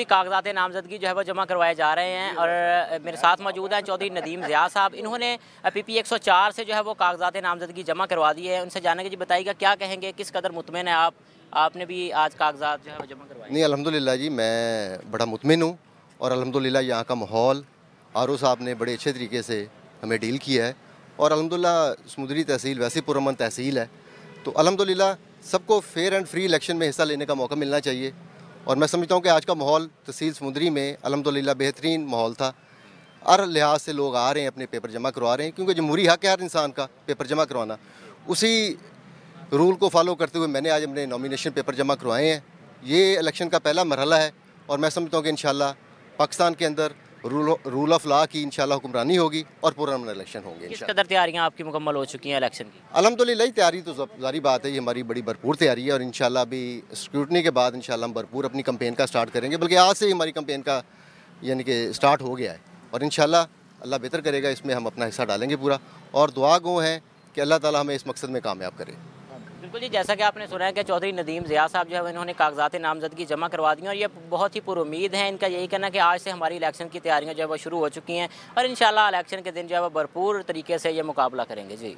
भी कागजात नामजदगी जो है वो जमा करवाए जा रहे हैं और मेरे साथ मौजूद हैं चौधरी नदीम ज़िया साहब इन्होंने पी पी एक सौ चार से जो है वो कागजात नामजदगी जमा करवा दी है उनसे के जी बताइएगा क्या कहेंगे किस कदर मुतमिन है आप आपने भी आज कागजात जो है वो जमा करवाए नहीं अलहमदिल्ला जी मैं बड़ा मुतमिन हूँ और अलहमदिल्ला यहाँ का माहौल आर साहब ने बड़े अच्छे तरीके से हमें डील किया है और अलहमदिल्ला समुद्री तहसील वैसे पुरमन तहसील है तो अलहमदिल्ला सबको फेयर एंड फ्री इलेक्शन में हिस्सा लेने का मौका मिलना चाहिए और मैं समझता हूँ कि आज का माहौल तहसील समुंदरी में अलहमदिल्ला बेहतरीन माहौल था हर लिहाज से लोग आ रहे हैं अपने पेपर जमा करवा रहे हैं क्योंकि जमहूरी हक है हर इंसान का पेपर जमा करवाना उसी रूल को फॉलो करते हुए मैंने आज अपने नॉमिनेशन पेपर जमा करवाए हैं ये इलेक्शन का पहला मरहला है और मैं समझता हूँ कि इन पाकिस्तान के अंदर रूल रूल ऑफ लॉ की इनशाला हुक्मरानी होगी और पुरान इलेक्शन होंगे किस कदर तैयारियाँ आपकी मुकम्मल हो चुकी हैं इलेक्शन की अलहमदिल्ला तैयारी तो जारी बात है ये हमारी बड़ी भरपूर तैयारी है और शाला अभी स्क्रूटनी के बाद इंशाल्लाह हम भरपूर अपनी कंपेन का स्टार्ट करेंगे बल्कि आज से ही हमारी कंपेन का यानी कि स्टार्ट हो गया है और शाला अल्लाह बेहतर करेगा इसमें हम अपना हिस्सा डालेंगे पूरा और दुआ गो हैं कि अल्लाह ताली हमें इस मकसद में कामयाब करें बिल्कुल जी जैसा कि आपने सुना है कि चौधरी नदीम ज़िया साहब जो है इन्होंने कागजात नामजदगी जमा करवा दी और ये बहुत ही पुरुद है इनका यही कहना कि आज से हमारी इलेक्शन की तैयारियाँ जो है वो शुरू हो चुकी हैं और इन इलेक्शन के दिन जो है वो भरपूर तरीके से ये मुकाबला करेंगे जी